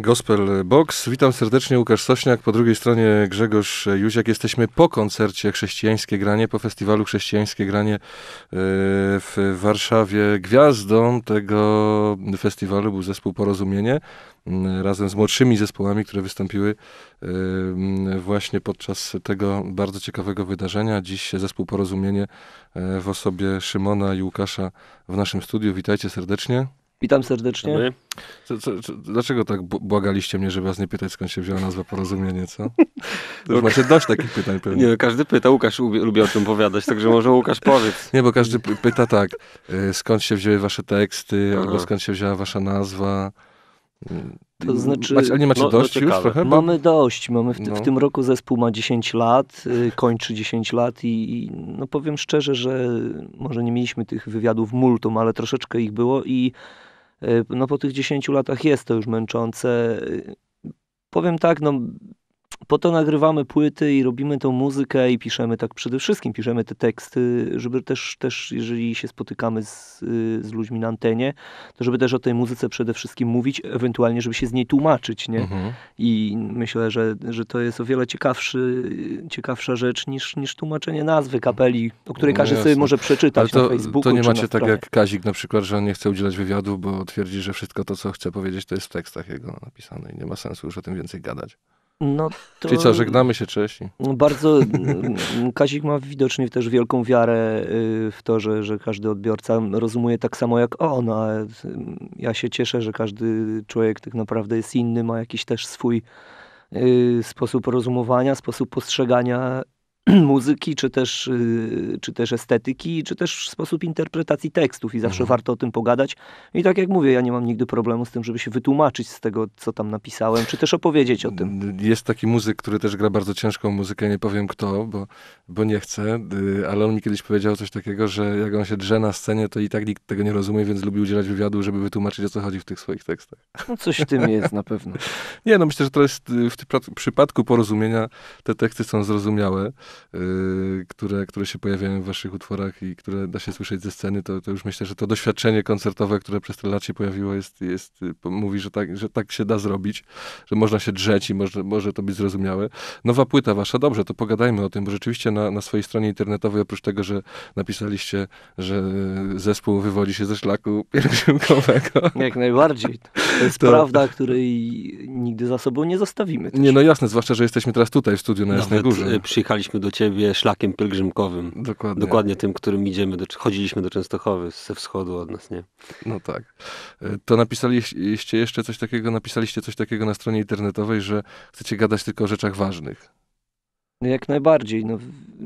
Gospel Box. Witam serdecznie, Łukasz Sośniak, po drugiej stronie Grzegorz Józiak. Jesteśmy po koncercie Chrześcijańskie Granie, po festiwalu Chrześcijańskie Granie e, w Warszawie. Gwiazdą tego festiwalu był zespół Porozumienie, mm, razem z młodszymi zespołami, które wystąpiły e, właśnie podczas tego bardzo ciekawego wydarzenia. Dziś zespół Porozumienie e, w osobie Szymona i Łukasza w naszym studiu. Witajcie serdecznie. Witam serdecznie. Co, co, co, dlaczego tak błagaliście mnie, żeby was nie pytać, skąd się wzięła nazwa porozumienie, co? Już macie dość takich pytań pewnie. Nie, każdy pyta. Łukasz lubi o tym powiadać, także może Łukasz powiedz. Nie, bo każdy pyta tak, y, skąd się wzięły wasze teksty, Aha. albo skąd się wzięła wasza nazwa. Y, to mm, znaczy, macie, ale nie macie no, no dość no, już ciekawe. trochę? Bo... Mamy dość. Mamy w, no. w, tym roku zespół ma 10 lat, y, kończy 10 lat i, i, no powiem szczerze, że może nie mieliśmy tych wywiadów multum, ale troszeczkę ich było i y, no po tych 10 latach jest to już męczące. Y, powiem tak, no po to nagrywamy płyty i robimy tą muzykę i piszemy tak przede wszystkim, piszemy te teksty, żeby też, też jeżeli się spotykamy z, y, z ludźmi na antenie, to żeby też o tej muzyce przede wszystkim mówić, ewentualnie żeby się z niej tłumaczyć, nie? Mhm. I myślę, że, że to jest o wiele ciekawszy, ciekawsza rzecz niż, niż tłumaczenie nazwy kapeli, o której no każdy no sobie może przeczytać Ale to, na Facebooku. To nie macie tak jak Kazik na przykład, że on nie chce udzielać wywiadów, bo twierdzi, że wszystko to, co chce powiedzieć, to jest w tekstach jego napisane i nie ma sensu już o tym więcej gadać. No to... Czyli co, żegnamy się Czesi. No, bardzo, mm, Kazik ma widocznie też wielką wiarę y, w to, że, że każdy odbiorca rozumie tak samo jak on, a y, ja się cieszę, że każdy człowiek tak naprawdę jest inny, ma jakiś też swój y, sposób rozumowania, sposób postrzegania muzyki, czy też, y, czy też estetyki, czy też sposób interpretacji tekstów i zawsze mhm. warto o tym pogadać. I tak jak mówię, ja nie mam nigdy problemu z tym, żeby się wytłumaczyć z tego, co tam napisałem, czy też opowiedzieć o tym. Jest taki muzyk, który też gra bardzo ciężką muzykę, nie powiem kto, bo, bo nie chcę, y, ale on mi kiedyś powiedział coś takiego, że jak on się drze na scenie, to i tak nikt tego nie rozumie, więc lubi udzielać wywiadu, żeby wytłumaczyć, o co chodzi w tych swoich tekstach. No coś w tym jest na pewno. nie, no myślę, że to jest y, w przypadku porozumienia te teksty są zrozumiałe. Y, które, które się pojawiają w waszych utworach i które da się słyszeć ze sceny, to, to już myślę, że to doświadczenie koncertowe, które przez te lata się pojawiło, jest, jest, y, mówi, że tak, że tak się da zrobić, że można się drzeć i może, może to być zrozumiałe. Nowa płyta wasza, dobrze, to pogadajmy o tym, bo rzeczywiście na, na swojej stronie internetowej, oprócz tego, że napisaliście, że zespół wywodzi się ze szlaku pielgrzymkowego. Jak najbardziej. To jest to... prawda, której nigdy za sobą nie zostawimy. Też. Nie, no jasne, zwłaszcza, że jesteśmy teraz tutaj w studiu na Jasnej Górze. E, przyjechaliśmy do do ciebie szlakiem pielgrzymkowym. Dokładnie. Dokładnie tym, którym idziemy, do, chodziliśmy do Częstochowy ze wschodu od nas, nie? No tak. E, to napisaliście jeszcze coś takiego, napisaliście coś takiego na stronie internetowej, że chcecie gadać tylko o rzeczach ważnych. No jak najbardziej. No,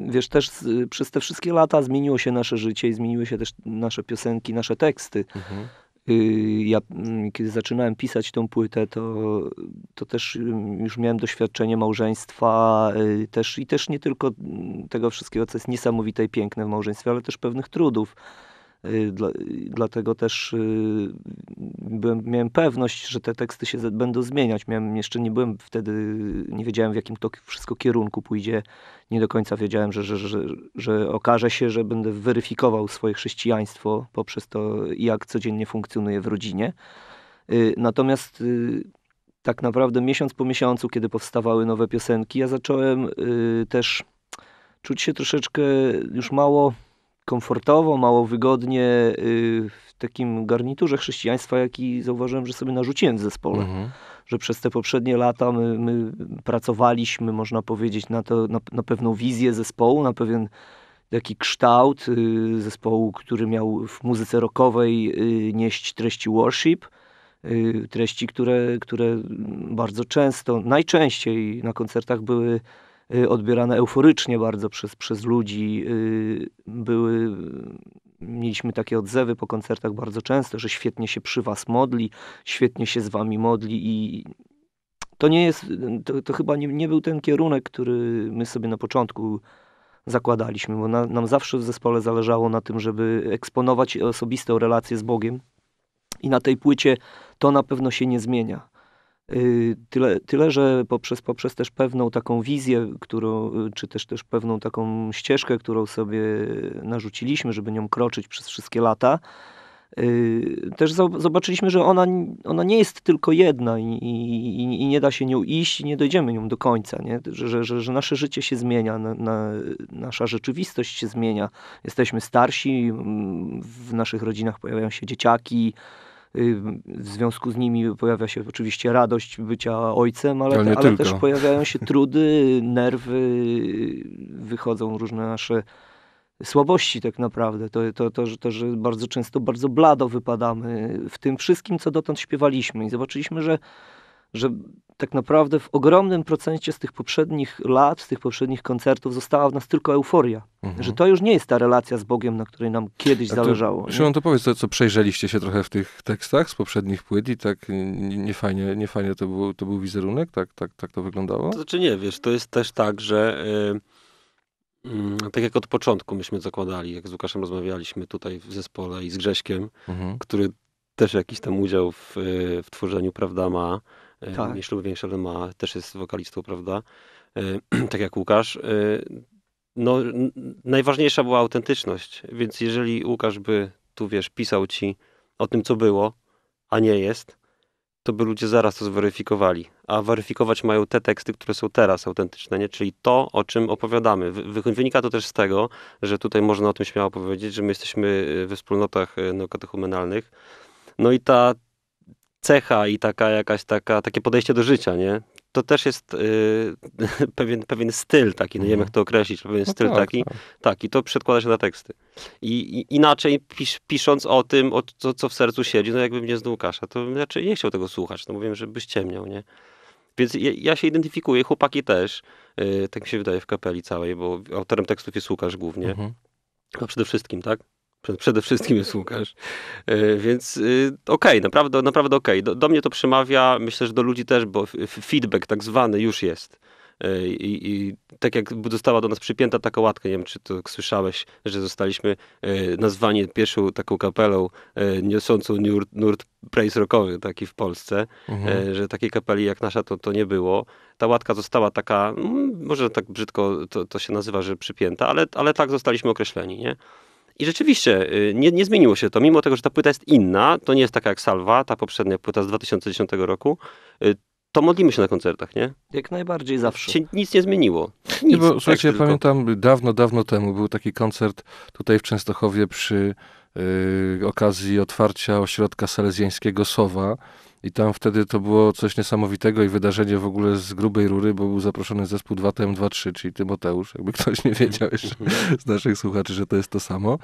wiesz, też przez te wszystkie lata zmieniło się nasze życie i zmieniły się też nasze piosenki, nasze teksty. Mhm Y, ja, mm, kiedy zaczynałem pisać tą płytę, to, to też mm, już miałem doświadczenie małżeństwa y, też, i też nie tylko mm, tego wszystkiego, co jest niesamowite i piękne w małżeństwie, ale też pewnych trudów. Y, dla, dlatego też y, byłem, miałem pewność, że te teksty się będą zmieniać. Miałem, jeszcze nie byłem wtedy, nie wiedziałem w jakim to wszystko kierunku pójdzie. Nie do końca wiedziałem, że, że, że, że okaże się, że będę weryfikował swoje chrześcijaństwo poprzez to, jak codziennie funkcjonuje w rodzinie. Y, natomiast tak naprawdę miesiąc po miesiącu, kiedy powstawały nowe piosenki, ja zacząłem też czuć się troszeczkę już mało komfortowo, mało wygodnie y, w takim garniturze chrześcijaństwa, jaki zauważyłem, że sobie narzuciłem w zespole. Mhm. Że przez te poprzednie lata my, my pracowaliśmy, można powiedzieć, na, to, na, na pewną wizję zespołu, na pewien taki kształt y, zespołu, który miał w muzyce rockowej y, nieść treści worship, treści, które, które bardzo często, najczęściej na koncertach były Y, odbierane euforycznie bardzo przez, przez ludzi. Y, były, mieliśmy takie odzewy po koncertach bardzo często, że świetnie się przy was modli, świetnie się z wami modli i to nie jest, to, to chyba nie, nie, był ten kierunek, który my sobie na początku zakładaliśmy, bo na, nam zawsze w zespole zależało na tym, żeby eksponować osobistą relację z Bogiem i na tej płycie to na pewno się nie zmienia. Y, tyle, tyle że poprzez, poprzez też pewną taką wizję, którą, y, czy też, też pewną taką ścieżkę, którą sobie narzuciliśmy, żeby nią kroczyć przez wszystkie lata, y, też zobaczyliśmy, że ona, ona nie jest tylko jedna i, i, i nie da się nią iść i nie dojdziemy nią do końca, nie? Że, że, że nasze życie się zmienia, na, na, nasza rzeczywistość się zmienia. Jesteśmy starsi, w naszych rodzinach pojawiają się dzieciaki, w związku z nimi pojawia się oczywiście radość bycia ojcem, ale, ale, ale też pojawiają się trudy, nerwy, wychodzą różne nasze słabości tak naprawdę. To, to, to, że, to, że bardzo często bardzo blado wypadamy w tym wszystkim, co dotąd śpiewaliśmy. I zobaczyliśmy, że że tak naprawdę w ogromnym procencie z tych poprzednich lat, z tych poprzednich koncertów została w nas tylko euforia. Mhm. Że to już nie jest ta relacja z Bogiem, na której nam kiedyś to, zależało. Szymon, nie? to powiedz, to, co przejrzeliście się trochę w tych tekstach z poprzednich płyt i tak niefajnie nie, nie fajnie to, był, to był wizerunek? Tak, tak, tak to wyglądało? To znaczy nie, wiesz, to jest też tak, że... Yy... Tak jak od początku myśmy zakładali, jak z Łukaszem rozmawialiśmy tutaj w zespole i z Grześkiem, mhm. który też jakiś tam udział w, y, w tworzeniu, prawda, ma. Tak. Ślub Większelny ma, też jest wokalistą, prawda? tak jak Łukasz. Y, no, najważniejsza była autentyczność, więc jeżeli Łukasz by tu, wiesz, pisał ci o tym, co było, a nie jest, to by ludzie zaraz to zweryfikowali. A weryfikować mają te teksty, które są teraz autentyczne, nie? czyli to, o czym opowiadamy. Wynika to też z tego, że tutaj można o tym śmiało powiedzieć, że my jesteśmy y, we wspólnotach y, neokatechumenalnych. No i ta cecha i taka jakaś taka, takie podejście do życia, nie? To też jest y, pewien, pewien styl taki, no nie wiem jak mhm. to określić, pewien no styl tak, taki, tak. tak. i to przedkłada się na teksty. I, i inaczej pisząc o tym, o co, co w sercu siedzi, no jakby mnie znał Łukasza, to bym raczej nie chciał tego słuchać, no mówię, żebyś ciemniał, nie? Więc ja, ja, się identyfikuję, chłopaki też, y, tak mi się wydaje w kapeli całej, bo autorem tekstów jest Łukasz głównie, mhm. a przede wszystkim, tak? Przede wszystkim jest Łukasz. E, więc y, okej, okay, naprawdę, naprawdę okej. Okay. Do, do, mnie to przemawia, myślę, że do ludzi też, bo feedback tak zwany już jest. E, I, I, tak jak została do nas przypięta taka łatka, nie wiem czy to słyszałeś, że zostaliśmy e, nazwani pierwszą taką kapelą niosącą nurt, nurt praise rockowy taki w Polsce, mhm. że takiej kapeli jak nasza to, to nie było. Ta łatka została taka, mm, może tak brzydko to, to się nazywa, że przypięta, ale, ale tak zostaliśmy określeni, nie? I rzeczywiście y, nie, nie, zmieniło się to, mimo tego, że ta płyta jest inna, to nie jest taka jak Salwa, ta poprzednia płyta z 2010 roku, y, to modlimy się na koncertach, nie? Jak najbardziej zawsze. Się nic nie zmieniło. Nic, nie, bo, tak słuchajcie, tak ja pamiętam dawno, dawno temu był taki koncert tutaj w Częstochowie przy Y, okazji otwarcia ośrodka salezjańskiego Sowa. I tam wtedy to było coś niesamowitego i wydarzenie w ogóle z grubej rury, bo był zaproszony zespół 2TM23, czyli Tymoteusz, jakby ktoś nie wiedział jeszcze z naszych słuchaczy, że to jest to samo.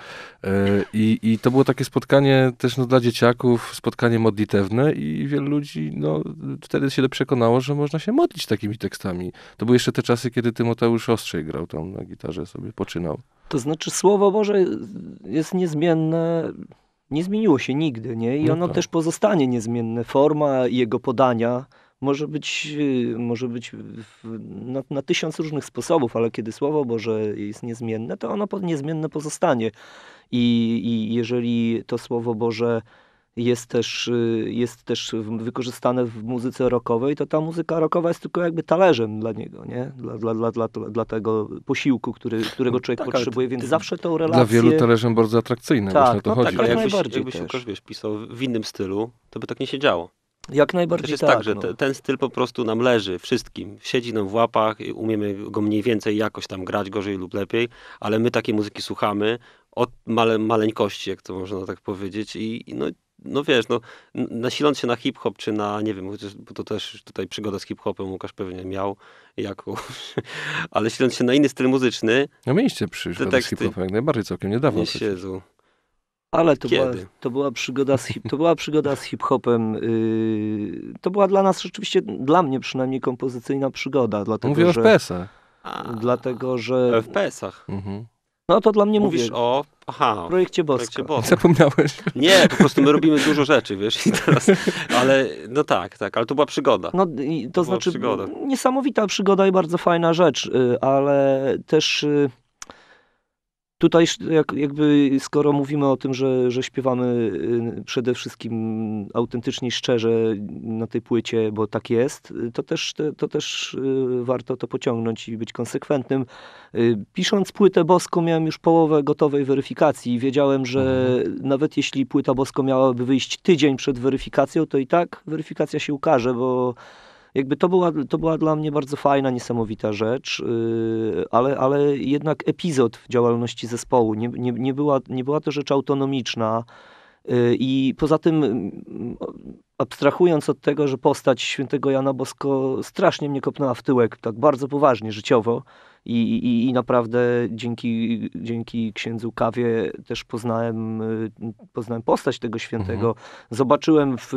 Y, I, i to było takie spotkanie też no, dla dzieciaków, spotkanie modlitewne i wielu ludzi no, wtedy się przekonało, że można się modlić takimi tekstami. To były jeszcze te czasy, kiedy Tymoteusz ostrzej grał tam na gitarze, sobie poczynał. To znaczy Słowo Boże jest niezmienne, nie zmieniło się nigdy, nie? I no ono tak. też pozostanie niezmienne. Forma jego podania może być, może być na, na, tysiąc różnych sposobów, ale kiedy Słowo Boże jest niezmienne, to ono niezmienne pozostanie. I, i jeżeli to Słowo Boże jest też, y, jest też wykorzystane w muzyce rockowej, to ta muzyka rockowa jest tylko jakby talerzem dla niego, nie? Dla, dla, dla, dla, dla tego posiłku, który, którego człowiek tak, potrzebuje, więc zawsze tą relację... Dla wielu talerzem bardzo atrakcyjnym, tak, właśnie o tak, to no chodzi. Tak, ale jakbyś, najbardziej jakbyś Łukasz, wiesz, pisał w innym stylu, to by tak nie się działo. Jak najbardziej to jest tak, tak że no. ten styl po prostu nam leży wszystkim. Siedzi nam w łapach, umiemy go mniej więcej jakoś tam grać gorzej lub lepiej, ale my takiej muzyki słuchamy od male, maleńkości, jak to można tak powiedzieć i, i no no wiesz, no, nasiląc się na hip-hop, czy na, nie wiem, bo to też tutaj przygoda z hip-hopem Łukasz pewnie miał, Jakub, ale siląc się na inny styl muzyczny. No mieliście przygodę teksty, z hip-hopem jak najbardziej, całkiem niedawno. Nie siedzą. Ale to była, to była przygoda z, hip, to była przygoda z hip-hopem. Yy, to była dla nas rzeczywiście, dla mnie przynajmniej kompozycyjna przygoda. Dlatego, Mówię że, o FPS-ach. Dlatego, że... w FPS-ach. Mhm. No to dla mnie mówisz mówię. o aha, projekcie Bosko. Projekcie Zapomniałeś. Nie, po prostu my robimy dużo rzeczy, wiesz, i teraz, ale no tak, tak, ale to była przygoda. No to, to znaczy przygoda. niesamowita przygoda i bardzo fajna rzecz, y, ale też y, Tutaj jak, jakby skoro mówimy o tym, że, że śpiewamy y, przede wszystkim autentycznie szczerze na tej płycie, bo tak jest, y, to też, to też y, warto to pociągnąć i być konsekwentnym. Pisząc płytę Bosko miałem już połowę gotowej weryfikacji i wiedziałem, że mhm. nawet jeśli płyta Bosko miałaby wyjść tydzień przed weryfikacją, to i tak weryfikacja się ukaże, bo jakby to była, to była dla mnie bardzo fajna, niesamowita rzecz, y, ale, ale jednak epizod w działalności zespołu. Nie, nie, nie, była, nie była to rzecz autonomiczna. Y, I poza tym, abstrahując od tego, że postać świętego Jana Bosko strasznie mnie kopnęła w tyłek, tak bardzo poważnie, życiowo, i, i, i naprawdę dzięki, dzięki księdzu Kawie też poznałem, y, poznałem postać tego świętego. Mhm. Zobaczyłem w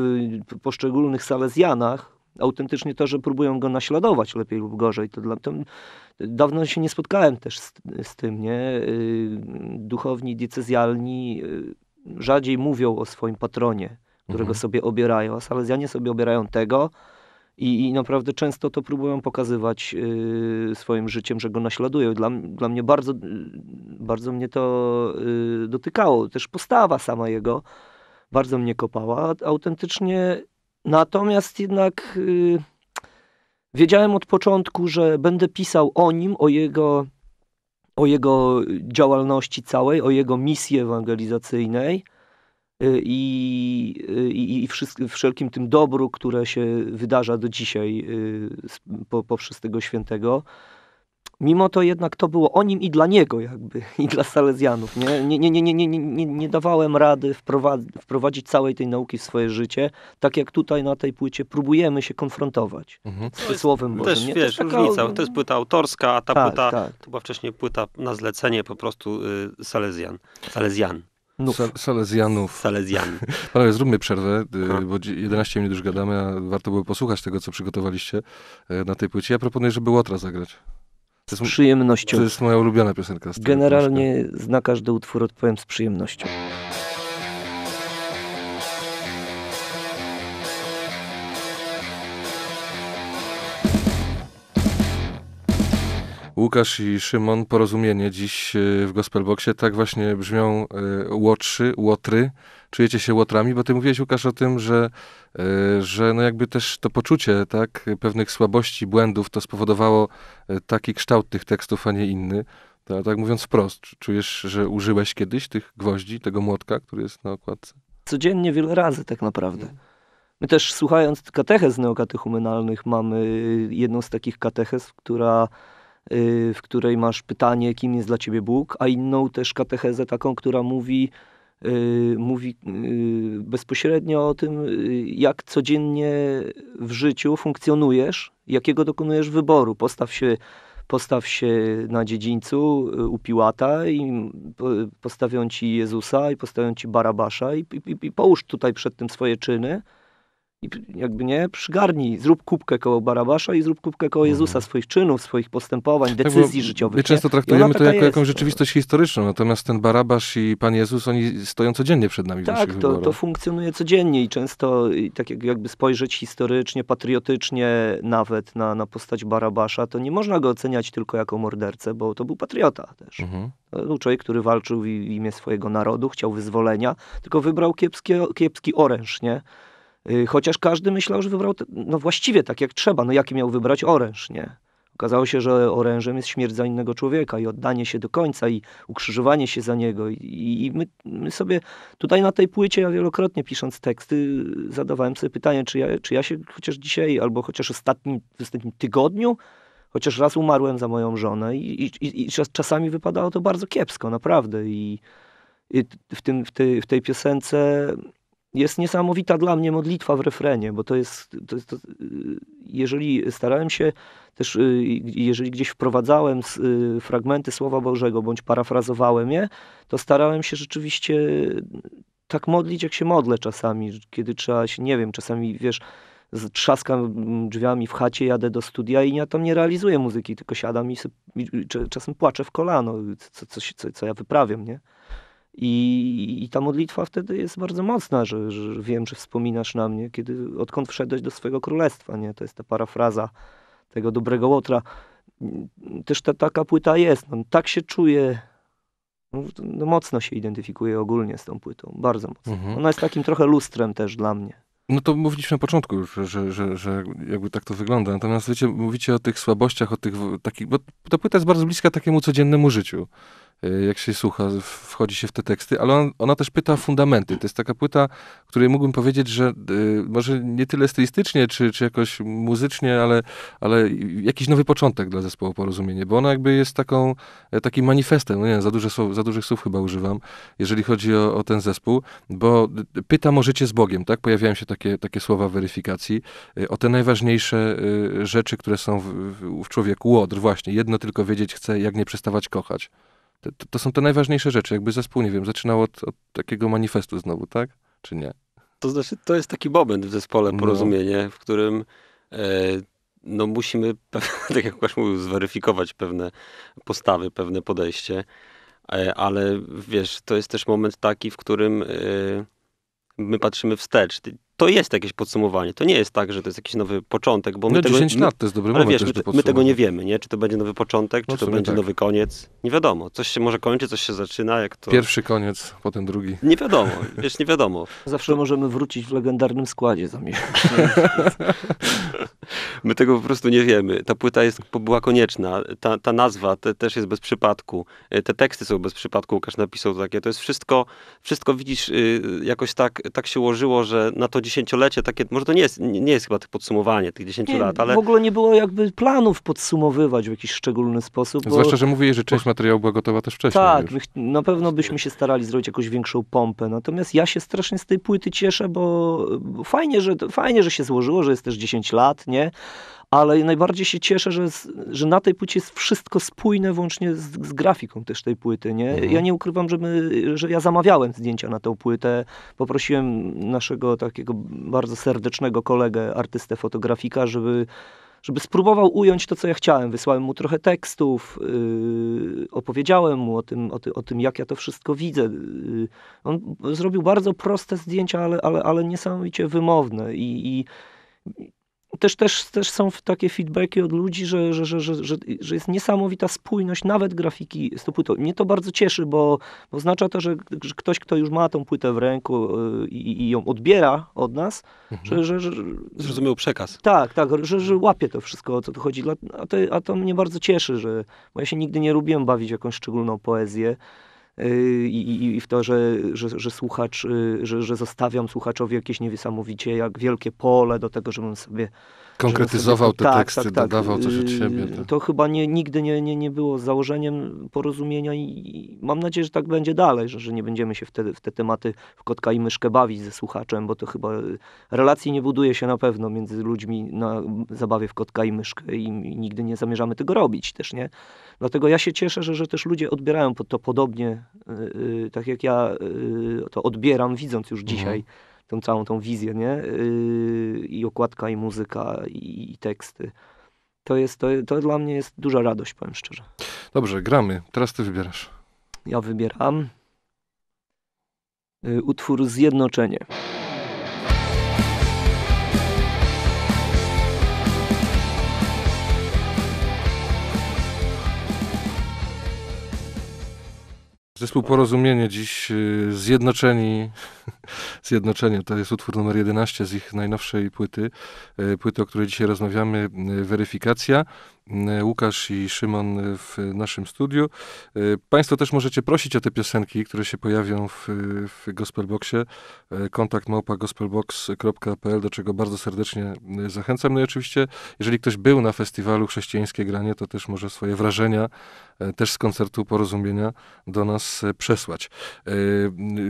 poszczególnych salezjanach, autentycznie to, że próbują go naśladować lepiej lub gorzej. To dla, to dawno się nie spotkałem też z, z tym, nie? Y, duchowni, diecezjalni y, rzadziej mówią o swoim patronie, którego mhm. sobie obierają, a salezjanie sobie obierają tego, i, I, naprawdę często to próbują pokazywać y, swoim życiem, że go naśladują. Dla, dla mnie bardzo, bardzo mnie to dotykało. Też postawa sama jego bardzo mnie kopała. Autentycznie Natomiast jednak yy, wiedziałem od początku, że będę pisał o nim, o jego, o jego działalności całej, o jego misji ewangelizacyjnej y, y, i, i, wszelkim tym dobru, które się wydarza do dzisiaj y, po, poprzez tego świętego mimo to jednak to było o nim i dla niego jakby, i dla Salezjanów. Nie, nie, nie, nie, nie, nie, nie dawałem rady wprowadzić całej tej nauki w swoje życie, tak jak tutaj na tej płycie próbujemy się konfrontować mhm. z Słowem Bożym. Też, nie, wiesz, to różnica, to jest płyta autorska, a ta tak, płyta, tak. to była wcześniej płyta na zlecenie po prostu y, Salezjan. Salezjan. Sal Salezjanów. Salezjan. Panowie, zróbmy przerwę, y, bo 11 minut już gadamy, a warto było posłuchać tego, co przygotowaliście y, na tej płycie. Ja proponuję, żeby Łotra zagrać z przyjemnością. To jest moja ulubiona piosenka. Z Generalnie piosenka. na każdy utwór odpowiem z przyjemnością. Łukasz i Szymon, porozumienie dziś e, w gospel boxie Tak właśnie brzmią e, łotrzy, łotry czujecie się łotrami, bo ty mówiłeś, Łukasz, o tym, że, e, że no jakby też to poczucie tak, pewnych słabości, błędów, to spowodowało e, taki kształt tych tekstów, a nie inny. To, tak mówiąc wprost, czujesz, że użyłeś kiedyś tych gwoździ, tego młotka, który jest na okładce? Codziennie wiele razy tak naprawdę. My też słuchając katechez neokatechumenalnych mamy y, jedną z takich kateches, która y, w której masz pytanie, kim jest dla ciebie Bóg, a inną też katechezę taką, która mówi, Y, mówi y, bezpośrednio o tym, y, jak codziennie w życiu funkcjonujesz, jakiego dokonujesz wyboru. Postaw się, postaw się na dziedzińcu u Piłata i postawią ci Jezusa i postawią ci Barabasza i, i, i połóż tutaj przed tym swoje czyny i jakby nie, przygarnij, zrób kubkę koło Barabasza i zrób kubkę koło mhm. Jezusa, mhm. swoich czynów, swoich postępowań, tak, decyzji tak, życiowych. My często traktujemy to jako jest. jakąś rzeczywistość historyczną, natomiast ten Barabasz i Pan Jezus, oni stoją codziennie przed nami tak, w naszych to, to funkcjonuje codziennie i często tak jakby spojrzeć historycznie, patriotycznie nawet na, na postać Barabasza, to nie można go oceniać tylko jako mordercę, bo to był patriota też. Mhm. To był człowiek, który walczył w imię swojego narodu, chciał wyzwolenia, tylko wybrał kiepskie, kiepski oręż, nie? Y, chociaż każdy myślał, że wybrał te, no właściwie tak jak trzeba, no jaki miał wybrać oręż, nie? Okazało się, że orężem jest śmierć za innego człowieka i oddanie się do końca i ukrzyżowanie się za niego. I, i my, my, sobie tutaj na tej płycie, ja wielokrotnie pisząc teksty, zadawałem sobie pytanie, czy ja, czy ja się chociaż dzisiaj, albo chociaż ostatnim, w ostatnim tygodniu, chociaż raz umarłem za moją żonę i, i, i czasami wypadało to bardzo kiepsko, naprawdę. I, w, tym, w, tej, w tej piosence jest niesamowita dla mnie modlitwa w refrenie, bo to jest, to jest to, y, jeżeli starałem się też, y, jeżeli gdzieś wprowadzałem y, fragmenty Słowa Bożego, bądź parafrazowałem je, to starałem się rzeczywiście tak modlić, jak się modlę czasami, kiedy trzeba się, nie wiem, czasami, wiesz, trzaskam mm, drzwiami w chacie, jadę do studia i ja tam nie realizuję muzyki, tylko siadam i, sobie, i czasem płaczę w kolano, co, co, co, co ja wyprawiam, nie? I, I, ta modlitwa wtedy jest bardzo mocna, że, że, wiem, że wspominasz na mnie, kiedy odkąd wszedłeś do swojego królestwa. Nie? To jest ta parafraza tego dobrego łotra. Też ta, taka płyta jest. No, tak się czuję. No, no mocno się identyfikuję ogólnie z tą płytą. Bardzo mocno. Mhm. Ona jest takim trochę lustrem też dla mnie. No to mówiliśmy na początku już, że, że, że jakby tak to wygląda. Natomiast wiecie, mówicie o tych słabościach, o tych takich, bo ta płyta jest bardzo bliska takiemu codziennemu życiu. Y, jak się słucha, wchodzi się w te teksty, ale on, ona też pyta o fundamenty. To jest taka płyta, której mógłbym powiedzieć, że y, może nie tyle stylistycznie, czy, czy jakoś muzycznie, ale, ale jakiś nowy początek dla zespołu Porozumienie, bo ona jakby jest taką, e, takim manifestem, no nie wiem, za, duże słow, za dużych słów chyba używam, jeżeli chodzi o, o ten zespół, bo y, pyta możecie z Bogiem, tak? Pojawiają się takie, takie słowa weryfikacji, y, o te najważniejsze y, rzeczy, które są w, w, w człowieku. Łodr właśnie, jedno tylko wiedzieć chce, jak nie przestawać kochać to, to, są te najważniejsze rzeczy. Jakby zespół, nie wiem, zaczynał od, od takiego manifestu znowu, tak? Czy nie? To znaczy, to jest taki moment w zespole no. porozumienie, no. w którym e, no musimy, tak jak Łukasz mówił, zweryfikować pewne postawy, pewne podejście, e, ale wiesz, to jest też moment taki, w którym e, my patrzymy wstecz to jest jakieś podsumowanie. To nie jest tak, że to jest jakiś nowy początek, bo my no, tego... 10 lat to jest dobry ale wiesz, my, te, my, tego nie wiemy, nie? Czy to będzie nowy początek, no, czy to będzie tak. nowy koniec. Nie wiadomo. Coś się może kończy, coś się zaczyna, jak to... Pierwszy koniec, potem drugi. Nie wiadomo, wiesz, nie wiadomo. Zawsze to... możemy wrócić w legendarnym składzie za miesiąc. my tego po prostu nie wiemy. Ta płyta jest, była konieczna. Ta, ta nazwa te, też jest bez przypadku. E, te teksty są bez przypadku. Łukasz napisał takie. To jest wszystko, wszystko widzisz, y, jakoś tak, tak się ułożyło, że na to dziś dziesięciolecie, takie, może to nie jest, nie jest chyba to podsumowanie tych dziesięciu lat, ale... W ogóle nie było jakby planów podsumowywać w jakiś szczególny sposób. Bo... Zwłaszcza, że mówię, że część materiału była gotowa też wcześniej. Tak, już. na pewno byśmy się starali zrobić jakąś większą pompę, natomiast ja się strasznie z tej płyty cieszę, bo fajnie, że, fajnie, że się złożyło, że jest też 10 lat, nie? ale najbardziej się cieszę, że, że na tej płycie jest wszystko spójne, włącznie z, z grafiką też tej płyty. Nie? Mhm. Ja nie ukrywam, że, my, że ja zamawiałem zdjęcia na tę płytę. Poprosiłem naszego takiego bardzo serdecznego kolegę, artystę fotografika, żeby żeby spróbował ująć to, co ja chciałem. Wysłałem mu trochę tekstów, yy, opowiedziałem mu o tym, o, ty, o, tym, jak ja to wszystko widzę. Yy, on zrobił bardzo proste zdjęcia, ale, ale, ale niesamowicie wymowne i, i też, też, też są takie feedbacki od ludzi, że, że, że, że, że, jest niesamowita spójność nawet grafiki z tą płytą. Mnie to bardzo cieszy, bo, bo oznacza to, że, że ktoś, kto już ma tą płytę w ręku y, i, i ją odbiera od nas, mhm. że, że, że... Zrozumiał przekaz. Tak, tak, że, że łapie to wszystko, o co tu chodzi. A to, a to mnie bardzo cieszy, że bo ja się nigdy nie lubiłem bawić jakąś szczególną poezję. Y, i, i, w to, że, że, że słuchacz, y, że, że zostawiam słuchaczowi jakieś niewysamowicie jak wielkie pole do tego, żebym sobie Konkretyzował te tak, teksty, tak, tak. dodawał coś od y, siebie. Tak. To chyba nie, nigdy nie, nie, nie było założeniem porozumienia i, mam nadzieję, że tak będzie dalej, że, że nie będziemy się w te, w te tematy w kotka i myszkę bawić ze słuchaczem, bo to chyba y, relacji nie buduje się na pewno między ludźmi na zabawie w kotka i myszkę i, i nigdy nie zamierzamy tego robić też, nie? Dlatego ja się cieszę, że, że też ludzie odbierają to podobnie, yy, tak jak ja yy, to odbieram, widząc już mhm. dzisiaj. Mhm tą całą tą wizję, nie? Yy, I okładka, i muzyka, i, i teksty. To, jest, to, to dla mnie jest duża radość, powiem szczerze. Dobrze, gramy. Teraz ty wybierasz. Ja wybieram yy, utwór Zjednoczenie. Zespół Porozumienie dziś yy, zjednoczeni Zjednoczenie. To jest utwór numer 11 z ich najnowszej płyty, e, płyty, o której dzisiaj rozmawiamy, e, Weryfikacja. E, Łukasz i Szymon w naszym studiu. Państwo też możecie prosić o te piosenki, które się pojawią w, w Gospelboxie. Kontakt małpa gospelbox.pl, do czego bardzo serdecznie zachęcam. No i oczywiście, jeżeli ktoś był na festiwalu Chrześcijańskie Granie, to też może swoje wrażenia też z koncertu Porozumienia do nas przesłać.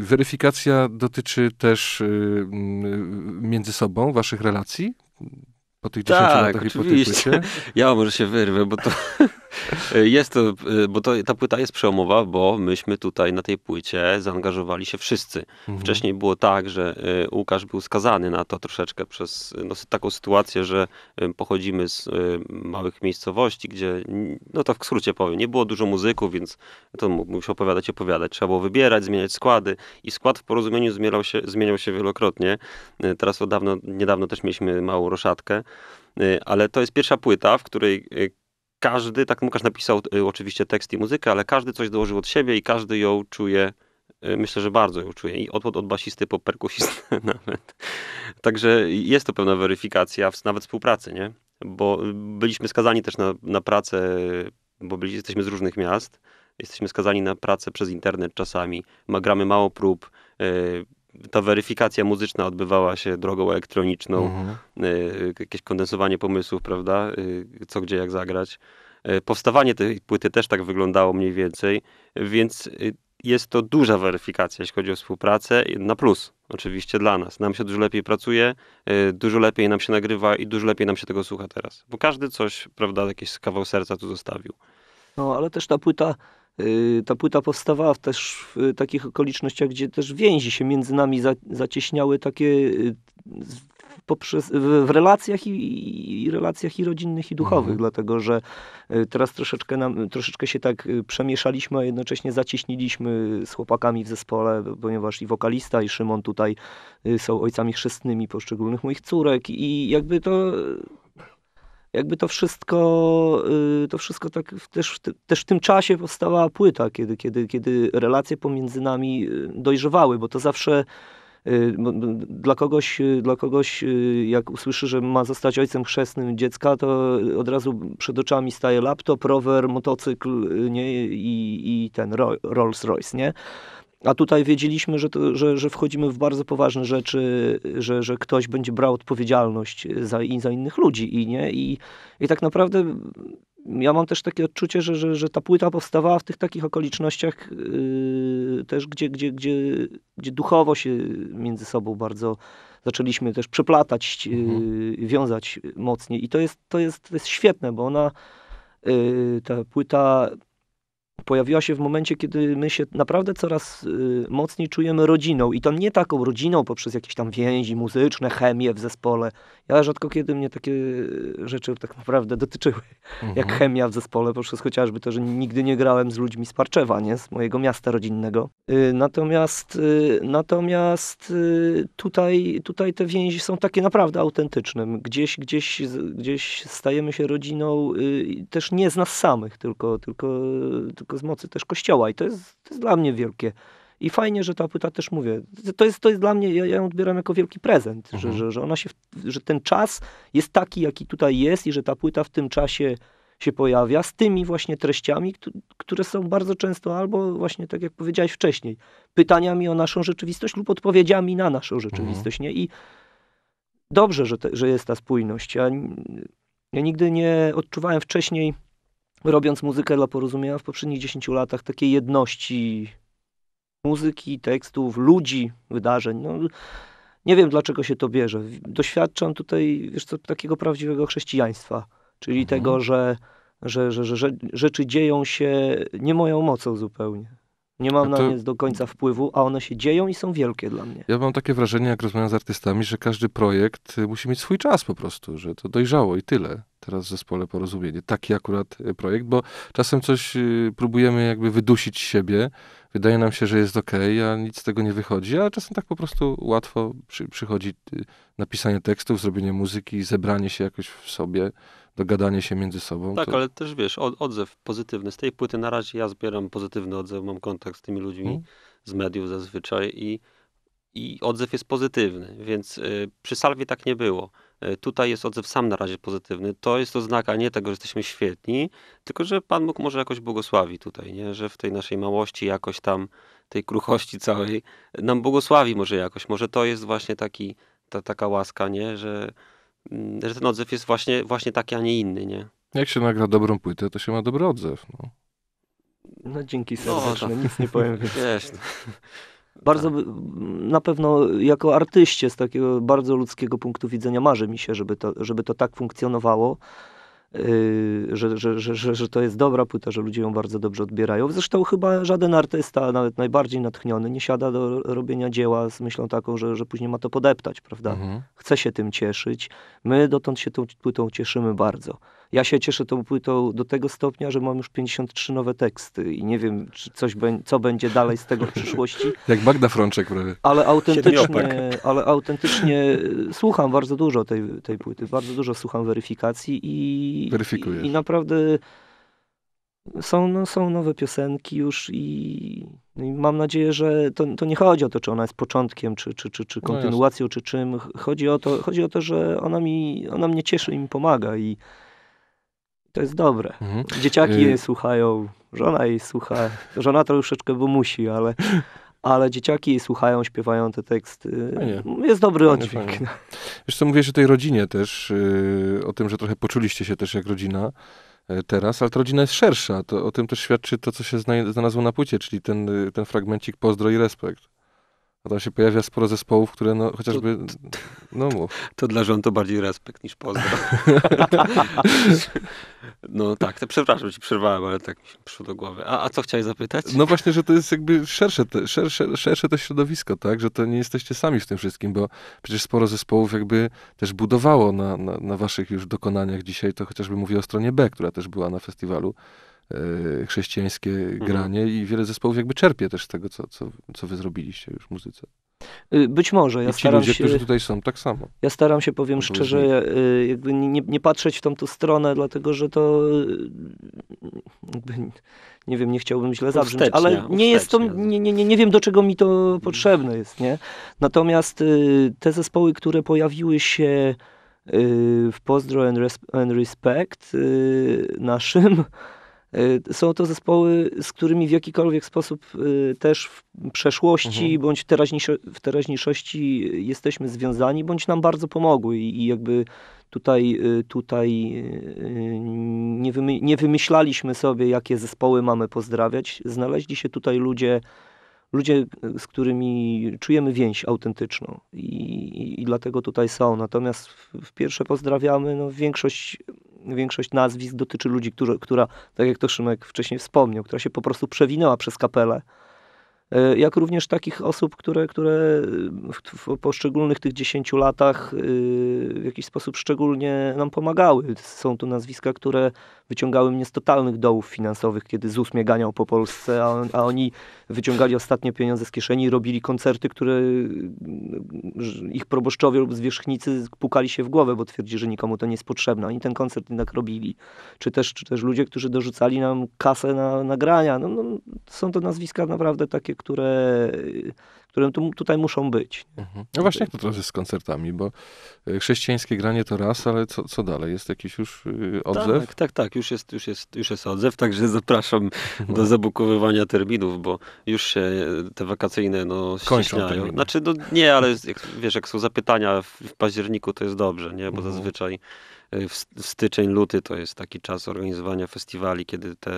Weryfikacja do dotyczy też y, y, między sobą waszych relacji? po tych 10 tak, latach hipotykły Ja może się wyrwę, bo to jest to, bo to, ta płyta jest przełomowa, bo myśmy tutaj na tej płycie zaangażowali się wszyscy. Mhm. Wcześniej było tak, że y, Łukasz był skazany na to troszeczkę przez no, taką sytuację, że y, pochodzimy z y, małych miejscowości, gdzie, no to w skrócie powiem, nie było dużo muzyków, więc to musiał opowiadać, opowiadać. Trzeba było wybierać, zmieniać składy i skład w porozumieniu zmieniał się, zmieniał się wielokrotnie. Teraz od dawno, niedawno też mieliśmy małą roszadkę, Y, ale to jest pierwsza płyta, w której y, każdy, tak Łukasz napisał y, oczywiście tekst i muzykę, ale każdy coś dołożył od siebie i każdy ją czuje, myślę, że bardzo ją czuje. I od, od basisty po perkusistę nawet. Także jest to pewna weryfikacja, nawet współpracy, nie? Bo byliśmy skazani też na, na pracę, bo byli, jesteśmy z różnych miast, jesteśmy skazani na pracę przez internet czasami, gramy mało prób, ta weryfikacja muzyczna odbywała się drogą elektroniczną, mhm. Y, y, jakieś kondensowanie pomysłów, prawda? Y, co gdzie, jak zagrać. Powstawanie tej płyty też tak wyglądało mniej więcej, więc jest to duża weryfikacja, jeśli chodzi o współpracę, na plus oczywiście dla nas. Nam się dużo lepiej pracuje, dużo lepiej nam się nagrywa i dużo lepiej nam się tego słucha teraz. Bo każdy coś, prawda, jakiś kawał serca tu zostawił. No, ale też ta płyta Y, ta płyta powstawała też w takich okolicznościach, gdzie też więzi się między nami zacieśniały takie y, poprzez, w, relacjach i, i, relacjach i rodzinnych i duchowych, mhm. dlatego że y, teraz troszeczkę, nam, troszeczkę się tak przemieszaliśmy, a jednocześnie zacieśniliśmy z chłopakami w zespole, ponieważ i wokalista i Szymon tutaj są ojcami chrzestnymi poszczególnych moich córek i jakby to jakby to wszystko, y, to wszystko tak też, też w tym czasie powstała płyta, kiedy, kiedy, kiedy relacje pomiędzy nami y, dojrzewały, bo to zawsze y, dla kogoś, dla kogoś, jak usłyszy, że ma zostać ojcem chrzestnym dziecka, to od razu przed oczami staje laptop, rower, motocykl nie? I, i ten Rolls Royce, nie? A tutaj wiedzieliśmy, że, to, że, że wchodzimy w bardzo poważne rzeczy, że, że ktoś będzie brał odpowiedzialność za, za innych ludzi i nie. I, I tak naprawdę mm, ja mam też takie odczucie, że, że, że ta płyta powstawała w tych takich okolicznościach yy, też, gdzie, gdzie, gdzie, gdzie duchowo się między sobą bardzo zaczęliśmy też przeplatać, yy, mhm. wiązać mocniej. I to jest, to, jest, to jest świetne, bo ona, yy, ta płyta pojawiła się w momencie, kiedy my się naprawdę coraz y, mocniej czujemy rodziną. I to nie taką rodziną poprzez jakieś tam więzi muzyczne, chemię w zespole. Ja rzadko kiedy mnie takie y, rzeczy tak naprawdę dotyczyły, mhm. jak chemia w zespole, poprzez chociażby to, że nigdy nie grałem z ludźmi z Parczewa, nie? Z mojego miasta rodzinnego. Y, natomiast natomiast tutaj, tutaj te więzi są takie naprawdę autentyczne. Gdzieś, gdzieś, gdzieś stajemy się rodziną też nie z nas samych, tylko, tylko, tylko tylko z mocy też Kościoła. I to jest, to jest dla mnie wielkie. I fajnie, że ta płyta też mówię. To jest, to jest dla mnie, ja, ja ją odbieram jako wielki prezent, mhm. że, że, że ona się, że ten czas jest taki, jaki tutaj jest i że ta płyta w tym czasie się pojawia z tymi właśnie treściami, które są bardzo często albo właśnie tak jak powiedziałeś wcześniej, pytaniami o naszą rzeczywistość lub odpowiedziami na naszą mhm. rzeczywistość. Mhm. Nie? I dobrze, że, te, że jest ta spójność. Ja, ja nigdy nie odczuwałem wcześniej robiąc muzykę dla porozumienia w poprzednich 10 latach, takiej jedności muzyki, tekstów, ludzi, wydarzeń. No, nie wiem, dlaczego się to bierze. Doświadczam tutaj, wiesz co, takiego prawdziwego chrześcijaństwa, czyli mhm. tego, że, że, że, że rzeczy dzieją się nie moją mocą zupełnie. Nie mam no to... na nie do końca wpływu, a one się dzieją i są wielkie dla mnie. Ja mam takie wrażenie, jak rozmawiam z artystami, że każdy projekt y, musi mieć swój czas po prostu, że to dojrzało i tyle. Teraz w zespole porozumienie. Taki akurat y, projekt, bo czasem coś y, próbujemy jakby wydusić siebie. Wydaje nam się, że jest ok, a nic z tego nie wychodzi, a czasem tak po prostu łatwo przy, przychodzi napisanie tekstów, zrobienie muzyki, zebranie się jakoś w sobie dogadanie się między sobą. Tak, to... ale też wiesz, od, odzew pozytywny z tej płyty. Na razie ja zbieram pozytywny odzew, mam kontakt z tymi ludźmi hmm. z mediów zazwyczaj i, i odzew jest pozytywny, więc y, przy salwie tak nie było. Y, tutaj jest odzew sam na razie pozytywny. To jest oznaka nie tego, że jesteśmy świetni, tylko że Pan Bóg może jakoś błogosławi tutaj, nie? że w tej naszej małości jakoś tam, tej kruchości całej, nam błogosławi może jakoś. Może to jest właśnie taki, ta, taka łaska, nie? że Mm, że ten odzew jest właśnie, właśnie taki, a nie inny, nie? Jak się nagra dobrą płytę, to się ma dobry odzew. No, no dzięki no, serdecznie, no, nic nie powiem Wiesz, no. bardzo tak. na pewno jako artyście z takiego bardzo ludzkiego punktu widzenia marzy mi się, żeby to, żeby to tak funkcjonowało. Y, że, że, że, że to jest dobra płyta, że ludzie ją bardzo dobrze odbierają. Zresztą chyba żaden artysta, nawet najbardziej natchniony, nie siada do robienia dzieła z myślą taką, że, że później ma to podeptać, prawda? Mhm. Chce się tym cieszyć. My dotąd się tą płytą cieszymy bardzo ja się cieszę tą płytą do tego stopnia, że mam już 53 nowe teksty i nie wiem, czy coś co będzie dalej z tego w przyszłości. Jak Bagda Frączek prawie. Ale autentycznie, ale autentycznie słucham bardzo dużo tej, tej płyty, bardzo dużo słucham weryfikacji i, i, i naprawdę są, no, są nowe piosenki już i, no i mam nadzieję, że to, to, nie chodzi o to, czy ona jest początkiem, czy, czy, czy, czy no kontynuacją, no czy czym. Chodzi o to, chodzi o to że ona, mi, ona mnie cieszy i mi pomaga i to jest dobre. Mhm. Dzieciaki y- je słuchają, żona jej słucha. Żona to troszeczkę bo musi, ale, ale dzieciaki jej słuchają, śpiewają te teksty. Fajnie. Jest dobry odźwięk. oddźwięk. Fajnie. Wiesz co, o tej rodzinie też, y, o tym, że trochę poczuliście się też jak rodzina y, teraz, ale ta rodzina jest szersza. To, o tym też świadczy to, co się znalazło na płycie, czyli ten, ten fragmencik pozdro i respekt. A tam się pojawia sporo zespołów, które no, chociażby. To, no mów. To dla rządu to bardziej respekt niż pozdrow. no tak, te, przepraszam, ci przerwałem, ale tak mi się przyszło do głowy. A, a co chciałeś zapytać? No właśnie, że to jest jakby szersze, te, szersze, szersze to środowisko, tak? Że to nie jesteście sami w tym wszystkim, bo przecież sporo zespołów jakby też budowało na, na, na waszych już dokonaniach dzisiaj. To chociażby mówię o stronie B, która też była na festiwalu. E, chrześcijańskie mhm. granie i wiele zespołów jakby czerpie też z tego, co, co, co wy zrobiliście już w muzyce. Y, być może. Ja I ci staram ludzie, się, którzy tutaj są, tak samo. Ja staram się, powiem szczerze, y, nie. jakby nie, nie patrzeć w tamtą stronę, dlatego że to y, jakby, nie wiem, nie chciałbym źle uwstecznie, zabrzmieć, ale nie jest to, nie, nie, nie, nie wiem do czego mi to potrzebne jest, nie? Natomiast te zespoły, które pojawiły się w Pozdro and, Respect naszym, Y, są to zespoły, z którymi w jakikolwiek sposób y, też w przeszłości mhm. bądź w teraźniejszości jesteśmy związani, bądź nam bardzo pomogły i jakby tutaj, y, tutaj nie, nie wymyślaliśmy sobie, jakie zespoły mamy pozdrawiać. Znaleźli się tutaj ludzie, ludzie, e, z którymi czujemy więź autentyczną i, i dlatego tutaj są. Natomiast w pierwsze pozdrawiamy, no większość, większość nazwisk dotyczy ludzi, które, która, tak jak to Szymek wcześniej wspomniał, która się po prostu przewinęła przez kapelę E, jak również takich osób, które, które w, poszczególnych tych 10 latach y, w jakiś sposób szczególnie nam pomagały. Są tu nazwiska, które wyciągały mnie z totalnych dołów finansowych, kiedy ZUS mnie ganiał po Polsce, a, a oni wyciągali ostatnie pieniądze z kieszeni, robili koncerty, które y, ich proboszczowie lub zwierzchnicy pukali się w głowę, bo twierdzi, że nikomu to nie jest potrzebne. Oni ten koncert jednak robili. Czy też, czy też ludzie, którzy dorzucali nam kasę na nagrania. No, no, są to nazwiska naprawdę takie, które, które tu, tutaj muszą być. Mhm. No właśnie jak to teraz jest z koncertami, bo y, chrześcijańskie granie to raz, ale co, co dalej? Jest jakiś już y, odzew? Tak, tak, tak, już jest, już jest, już jest odzew, także zapraszam no. do zabukowywania terminów, bo już się te wakacyjne no, ściśniają. Znaczy, no, nie, ale jak, wiesz, jak są zapytania w, w październiku, to jest dobrze, nie? Bo mhm. zazwyczaj E, w styczeń, luty to jest taki czas organizowania festiwali, kiedy te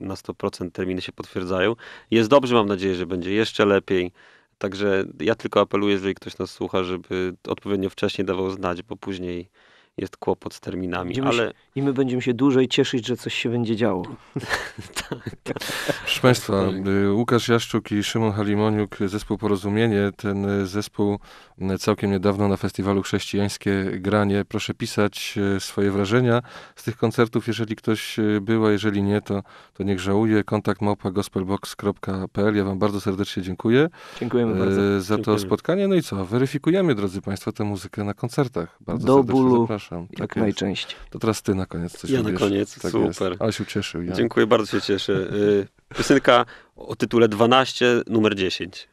na 100% terminy się potwierdzają. Jest dobrze, mam nadzieję, że będzie jeszcze lepiej. Także ja tylko apeluję, jeżeli ktoś nas słucha, żeby odpowiednio wcześniej dawał znać, bo później jest kłopot z terminami. Będziemy ale... Się, I my będziemy się dłużej cieszyć, że coś się będzie działo. Tak. Proszę Państwa, y, Łukasz Jaszczuk i Szymon Halimoniuk, zespół Porozumienie, ten y, zespół y, całkiem niedawno na festiwalu Chrześcijańskie Granie. Proszę pisać swoje wrażenia z tych koncertów, jeżeli ktoś była, jeżeli nie, to, to niech żałuje. Kontakt małpa gospelbox.pl. Ja Wam bardzo serdecznie dziękuję. Dziękujemy bardzo. Za to Dziękujemy. spotkanie. No i co? Weryfikujemy, drodzy Państwo, tę muzykę na koncertach. Bardzo Do serdecznie bólu. Zapraszam zapraszam. Tak Jak jest. najczęściej. To teraz ty na koniec coś Ja na koniec, tak super. Jest. Ale się ucieszył. Ja. Dziękuję, bardzo się cieszę. Y, piosenka o tytule 12, numer 10.